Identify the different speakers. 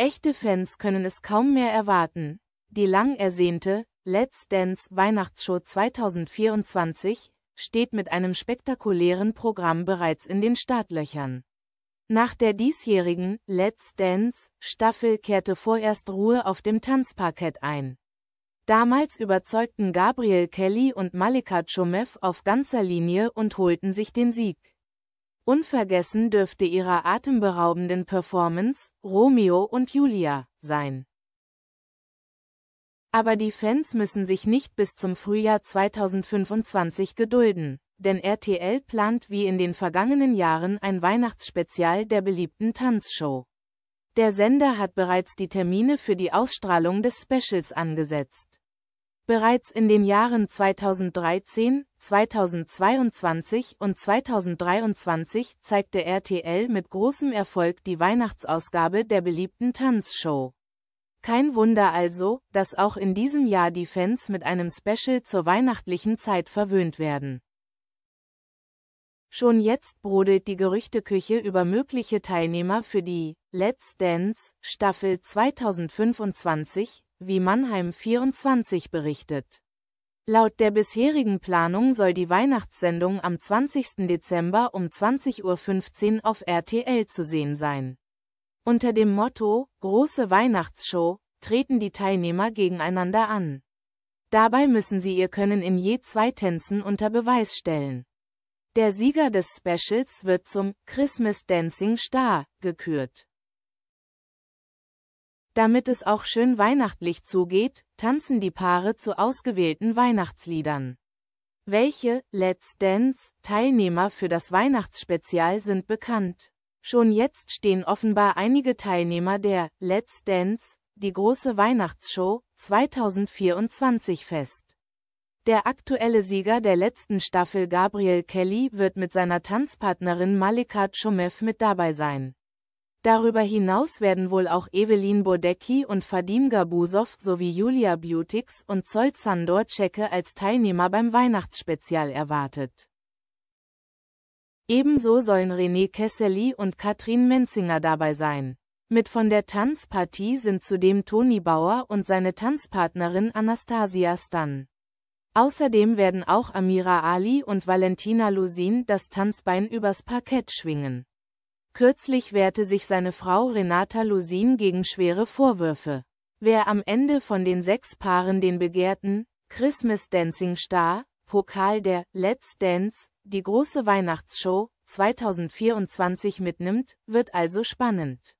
Speaker 1: Echte Fans können es kaum mehr erwarten. Die lang ersehnte Let's Dance Weihnachtsshow 2024 steht mit einem spektakulären Programm bereits in den Startlöchern. Nach der diesjährigen Let's Dance Staffel kehrte vorerst Ruhe auf dem Tanzparkett ein. Damals überzeugten Gabriel Kelly und Malika Chomev auf ganzer Linie und holten sich den Sieg. Unvergessen dürfte ihrer atemberaubenden Performance Romeo und Julia sein. Aber die Fans müssen sich nicht bis zum Frühjahr 2025 gedulden, denn RTL plant wie in den vergangenen Jahren ein Weihnachtsspezial der beliebten Tanzshow. Der Sender hat bereits die Termine für die Ausstrahlung des Specials angesetzt. Bereits in den Jahren 2013, 2022 und 2023 zeigte RTL mit großem Erfolg die Weihnachtsausgabe der beliebten Tanzshow. Kein Wunder also, dass auch in diesem Jahr die Fans mit einem Special zur weihnachtlichen Zeit verwöhnt werden. Schon jetzt brodelt die Gerüchteküche über mögliche Teilnehmer für die Let's Dance Staffel 2025, wie Mannheim 24 berichtet. Laut der bisherigen Planung soll die Weihnachtssendung am 20. Dezember um 20.15 Uhr auf RTL zu sehen sein. Unter dem Motto Große Weihnachtsshow treten die Teilnehmer gegeneinander an. Dabei müssen sie ihr Können in je zwei Tänzen unter Beweis stellen. Der Sieger des Specials wird zum Christmas Dancing Star gekürt. Damit es auch schön weihnachtlich zugeht, tanzen die Paare zu ausgewählten Weihnachtsliedern. Welche Let's Dance Teilnehmer für das Weihnachtsspezial sind bekannt? Schon jetzt stehen offenbar einige Teilnehmer der Let's Dance, die große Weihnachtsshow 2024 fest. Der aktuelle Sieger der letzten Staffel Gabriel Kelly wird mit seiner Tanzpartnerin Malika Tschumev mit dabei sein. Darüber hinaus werden wohl auch Evelyn Bodecki und Fadim Gabusow sowie Julia Beautix und Zoll Sandorczeke als Teilnehmer beim Weihnachtsspezial erwartet. Ebenso sollen René Kesseli und Katrin Menzinger dabei sein. Mit von der Tanzpartie sind zudem Toni Bauer und seine Tanzpartnerin Anastasia Stan. Außerdem werden auch Amira Ali und Valentina Lusin das Tanzbein übers Parkett schwingen. Kürzlich wehrte sich seine Frau Renata Lusin gegen schwere Vorwürfe. Wer am Ende von den sechs Paaren den begehrten Christmas Dancing Star, Pokal der Let's Dance, die große Weihnachtsshow 2024 mitnimmt, wird also spannend.